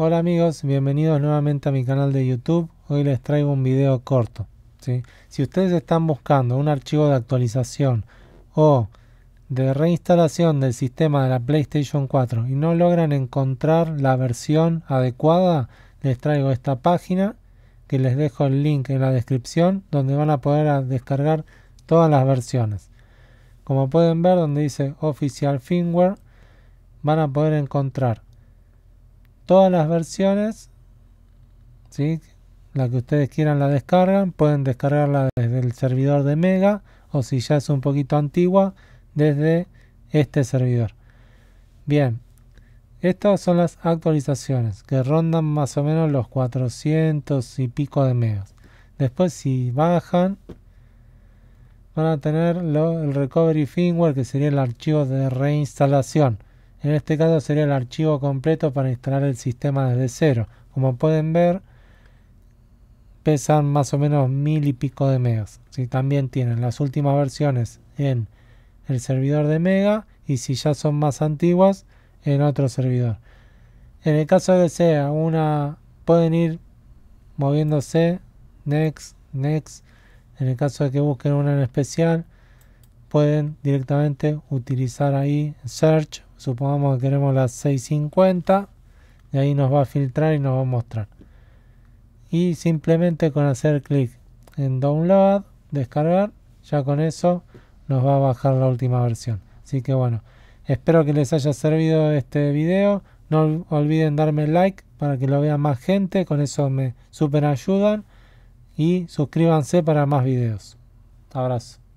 Hola amigos, bienvenidos nuevamente a mi canal de YouTube. Hoy les traigo un video corto. Si ustedes están buscando un archivo de actualización o de reinstalación del sistema de la PlayStation 4 y no logran encontrar la versión adecuada, les traigo esta página que les dejo el link en la descripción donde van a poder descargar todas las versiones. Como pueden ver donde dice Official Firmware van a poder encontrar todas las versiones, la que ustedes quieran la descargan, pueden descargarla desde el servidor de Mega o si ya es un poquito antigua, desde este servidor. Bien, estas son las actualizaciones que rondan más o menos los 400 y pico de megas. Después si bajan van a tener el recovery firmware que sería el archivo de reinstalación en este caso sería el archivo completo para instalar el sistema desde cero. Como pueden ver, pesan más o menos mil y pico de megas. Si también tienen las últimas versiones en el servidor de mega y si ya son más antiguas en otro servidor. En el caso de que sea una, pueden ir moviéndose, next, next. En el caso de que busquen una en especial, pueden directamente utilizar ahí search supongamos que queremos las 650 y ahí nos va a filtrar y nos va a mostrar y simplemente con hacer clic en download descargar ya con eso nos va a bajar la última versión así que bueno espero que les haya servido este video no olviden darme like para que lo vea más gente con eso me super ayudan y suscríbanse para más videos abrazo